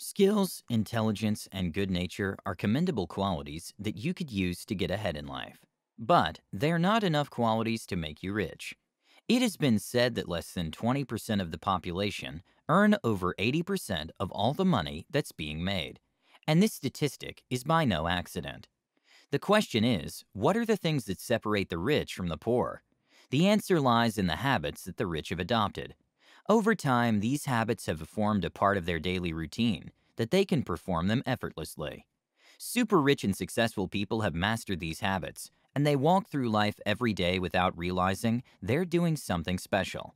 Skills, intelligence, and good nature are commendable qualities that you could use to get ahead in life. But they are not enough qualities to make you rich. It has been said that less than 20% of the population earn over 80% of all the money that's being made. And this statistic is by no accident. The question is, what are the things that separate the rich from the poor? The answer lies in the habits that the rich have adopted, over time, these habits have formed a part of their daily routine that they can perform them effortlessly. Super rich and successful people have mastered these habits, and they walk through life every day without realizing they're doing something special.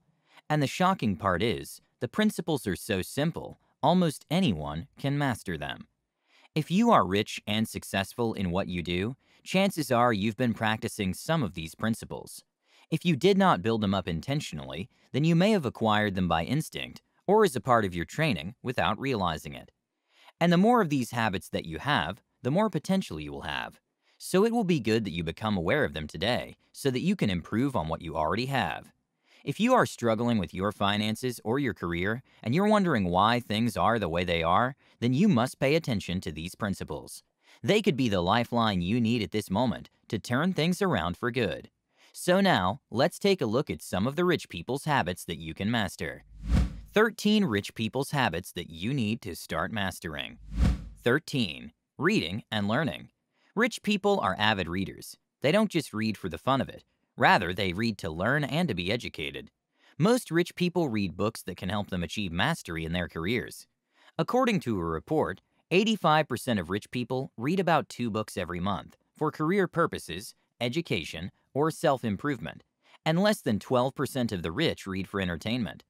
And the shocking part is, the principles are so simple, almost anyone can master them. If you are rich and successful in what you do, chances are you've been practicing some of these principles. If you did not build them up intentionally, then you may have acquired them by instinct or as a part of your training without realizing it. And the more of these habits that you have, the more potential you will have. So it will be good that you become aware of them today so that you can improve on what you already have. If you are struggling with your finances or your career and you're wondering why things are the way they are, then you must pay attention to these principles. They could be the lifeline you need at this moment to turn things around for good. So now, let's take a look at some of the rich people's habits that you can master. 13 rich people's habits that you need to start mastering. 13. Reading and learning. Rich people are avid readers. They don't just read for the fun of it. Rather, they read to learn and to be educated. Most rich people read books that can help them achieve mastery in their careers. According to a report, 85% of rich people read about two books every month for career purposes, education, or self improvement, and less than 12% of the rich read for entertainment.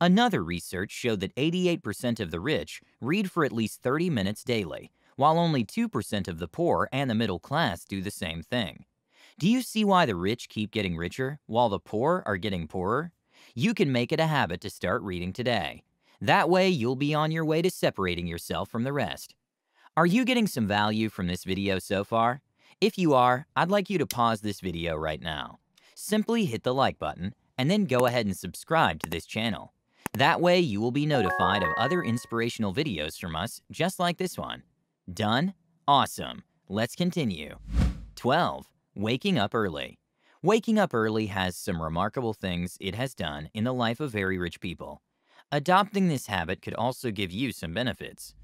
Another research showed that 88% of the rich read for at least 30 minutes daily, while only 2% of the poor and the middle class do the same thing. Do you see why the rich keep getting richer while the poor are getting poorer? You can make it a habit to start reading today. That way, you'll be on your way to separating yourself from the rest. Are you getting some value from this video so far? If you are, I'd like you to pause this video right now. Simply hit the like button, and then go ahead and subscribe to this channel. That way you will be notified of other inspirational videos from us just like this one. Done? Awesome. Let's continue. 12. Waking Up Early Waking up early has some remarkable things it has done in the life of very rich people. Adopting this habit could also give you some benefits.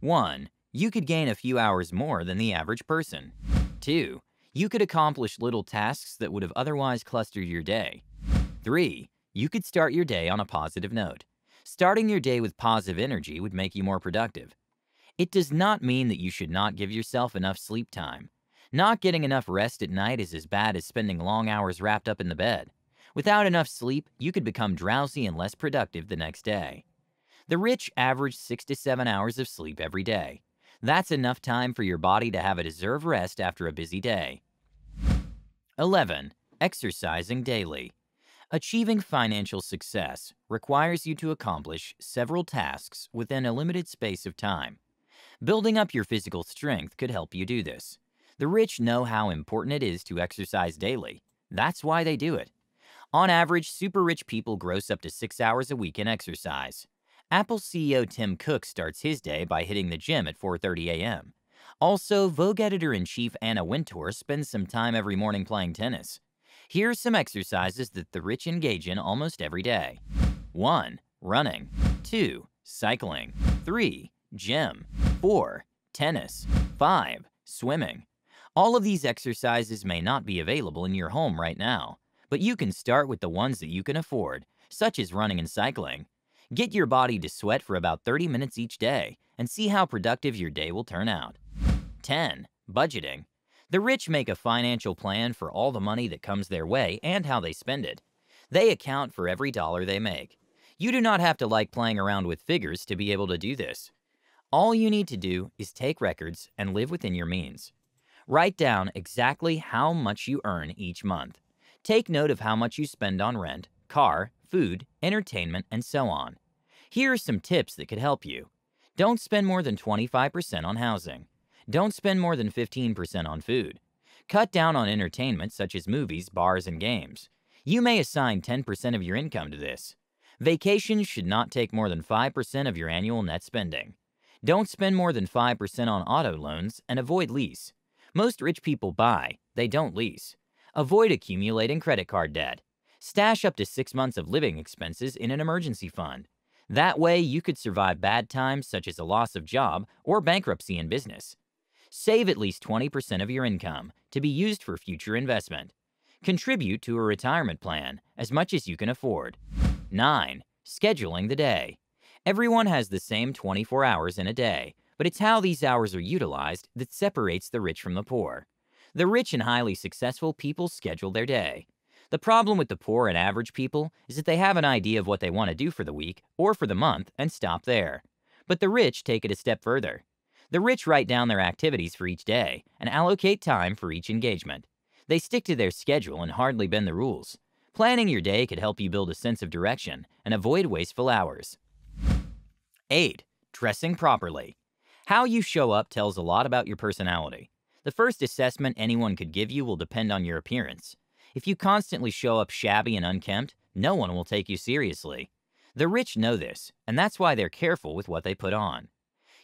1. You could gain a few hours more than the average person. 2. You could accomplish little tasks that would have otherwise clustered your day. 3. You could start your day on a positive note. Starting your day with positive energy would make you more productive. It does not mean that you should not give yourself enough sleep time. Not getting enough rest at night is as bad as spending long hours wrapped up in the bed. Without enough sleep, you could become drowsy and less productive the next day. The rich average 6 to 7 hours of sleep every day. That's enough time for your body to have a deserved rest after a busy day. 11. Exercising daily. Achieving financial success requires you to accomplish several tasks within a limited space of time. Building up your physical strength could help you do this. The rich know how important it is to exercise daily. That's why they do it. On average, super rich people gross up to six hours a week in exercise. Apple CEO Tim Cook starts his day by hitting the gym at 4:30 a.m. Also, Vogue editor-in-chief Anna Wintour spends some time every morning playing tennis. Here are some exercises that the rich engage in almost every day. 1. Running 2. Cycling 3. Gym 4. Tennis 5. Swimming All of these exercises may not be available in your home right now, but you can start with the ones that you can afford, such as running and cycling. Get your body to sweat for about 30 minutes each day and see how productive your day will turn out. 10. Budgeting. The rich make a financial plan for all the money that comes their way and how they spend it. They account for every dollar they make. You do not have to like playing around with figures to be able to do this. All you need to do is take records and live within your means. Write down exactly how much you earn each month. Take note of how much you spend on rent, car, food, entertainment, and so on. Here are some tips that could help you. Don't spend more than 25% on housing. Don't spend more than 15% on food. Cut down on entertainment such as movies, bars, and games. You may assign 10% of your income to this. Vacations should not take more than 5% of your annual net spending. Don't spend more than 5% on auto loans and avoid lease. Most rich people buy, they don't lease. Avoid accumulating credit card debt. Stash up to six months of living expenses in an emergency fund. That way, you could survive bad times such as a loss of job or bankruptcy in business. Save at least 20% of your income to be used for future investment. Contribute to a retirement plan as much as you can afford. 9. Scheduling the day. Everyone has the same 24 hours in a day, but it's how these hours are utilized that separates the rich from the poor. The rich and highly successful people schedule their day. The problem with the poor and average people is that they have an idea of what they want to do for the week or for the month and stop there. But the rich take it a step further. The rich write down their activities for each day and allocate time for each engagement. They stick to their schedule and hardly bend the rules. Planning your day could help you build a sense of direction and avoid wasteful hours. 8. Dressing properly. How you show up tells a lot about your personality. The first assessment anyone could give you will depend on your appearance. If you constantly show up shabby and unkempt, no one will take you seriously. The rich know this, and that's why they're careful with what they put on.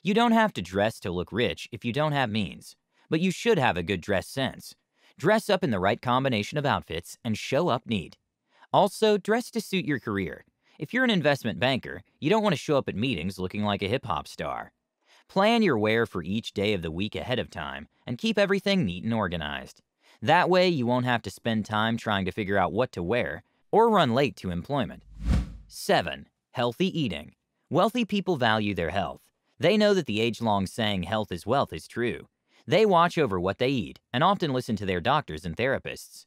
You don't have to dress to look rich if you don't have means, but you should have a good dress sense. Dress up in the right combination of outfits and show up neat. Also, dress to suit your career. If you're an investment banker, you don't want to show up at meetings looking like a hip hop star. Plan your wear for each day of the week ahead of time and keep everything neat and organized. That way, you won't have to spend time trying to figure out what to wear or run late to employment. 7. Healthy eating. Wealthy people value their health. They know that the age long saying health is wealth is true. They watch over what they eat and often listen to their doctors and therapists.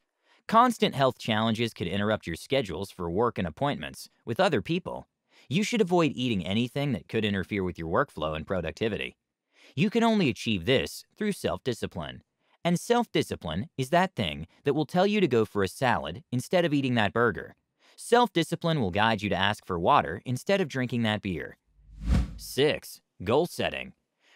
Constant health challenges could interrupt your schedules for work and appointments with other people. You should avoid eating anything that could interfere with your workflow and productivity. You can only achieve this through self discipline. And self discipline is that thing that will tell you to go for a salad instead of eating that burger. Self discipline will guide you to ask for water instead of drinking that beer. 6. Goal setting.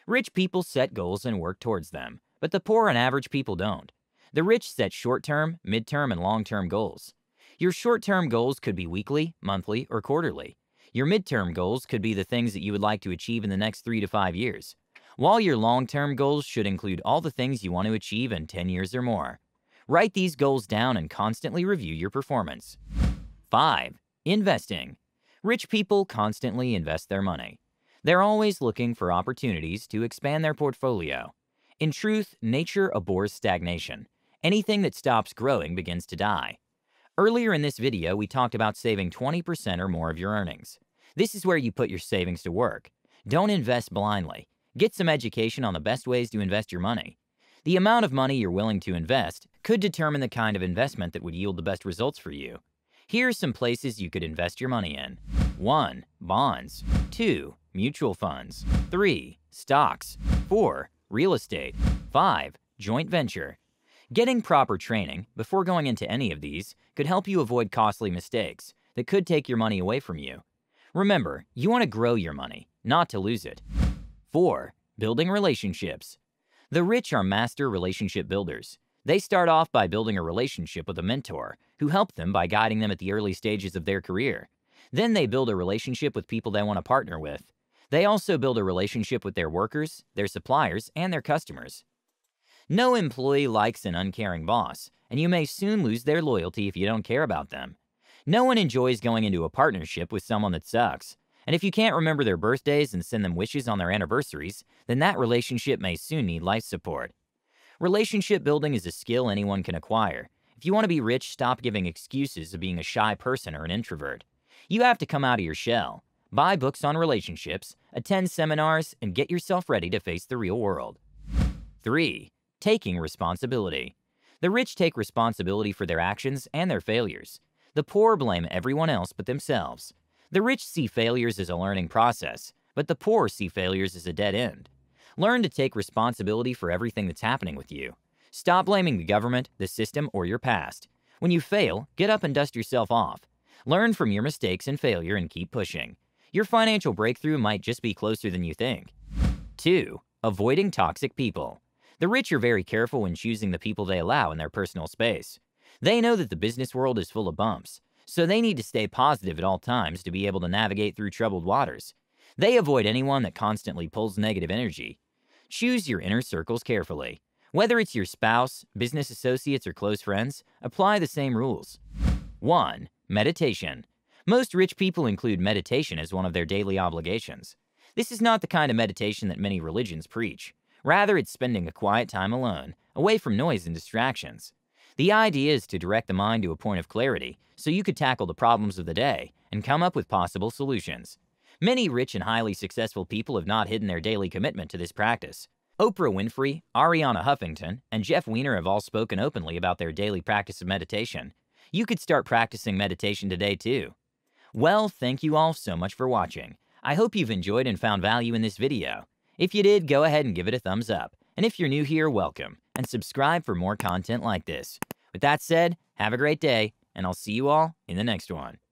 Rich people set goals and work towards them, but the poor and average people don't. The rich set short term, mid term, and long term goals. Your short term goals could be weekly, monthly, or quarterly. Your midterm goals could be the things that you would like to achieve in the next three to five years while your long term goals should include all the things you want to achieve in 10 years or more. Write these goals down and constantly review your performance. 5. Investing. Rich people constantly invest their money. They're always looking for opportunities to expand their portfolio. In truth, nature abhors stagnation. Anything that stops growing begins to die. Earlier in this video, we talked about saving 20% or more of your earnings. This is where you put your savings to work. Don't invest blindly. Get some education on the best ways to invest your money. The amount of money you're willing to invest could determine the kind of investment that would yield the best results for you. Here are some places you could invest your money in. 1. Bonds 2. Mutual funds 3. Stocks 4. Real estate 5. Joint venture Getting proper training before going into any of these could help you avoid costly mistakes that could take your money away from you. Remember, you want to grow your money, not to lose it. 4. Building relationships. The rich are master relationship builders. They start off by building a relationship with a mentor who helped them by guiding them at the early stages of their career. Then they build a relationship with people they want to partner with. They also build a relationship with their workers, their suppliers, and their customers. No employee likes an uncaring boss, and you may soon lose their loyalty if you don't care about them. No one enjoys going into a partnership with someone that sucks. And if you can't remember their birthdays and send them wishes on their anniversaries, then that relationship may soon need life support. Relationship building is a skill anyone can acquire. If you want to be rich, stop giving excuses of being a shy person or an introvert. You have to come out of your shell. Buy books on relationships, attend seminars, and get yourself ready to face the real world. 3. Taking responsibility. The rich take responsibility for their actions and their failures. The poor blame everyone else but themselves. The rich see failures as a learning process, but the poor see failures as a dead end. Learn to take responsibility for everything that's happening with you. Stop blaming the government, the system, or your past. When you fail, get up and dust yourself off. Learn from your mistakes and failure and keep pushing. Your financial breakthrough might just be closer than you think. 2. Avoiding toxic people. The rich are very careful when choosing the people they allow in their personal space. They know that the business world is full of bumps, so they need to stay positive at all times to be able to navigate through troubled waters. They avoid anyone that constantly pulls negative energy. Choose your inner circles carefully. Whether it's your spouse, business associates, or close friends, apply the same rules. 1. Meditation. Most rich people include meditation as one of their daily obligations. This is not the kind of meditation that many religions preach. Rather, it's spending a quiet time alone, away from noise and distractions. The idea is to direct the mind to a point of clarity so you could tackle the problems of the day and come up with possible solutions. Many rich and highly successful people have not hidden their daily commitment to this practice. Oprah Winfrey, Ariana Huffington, and Jeff Weiner have all spoken openly about their daily practice of meditation. You could start practicing meditation today too. Well, thank you all so much for watching. I hope you've enjoyed and found value in this video. If you did, go ahead and give it a thumbs up. And if you're new here, welcome and subscribe for more content like this. With that said, have a great day, and I'll see you all in the next one.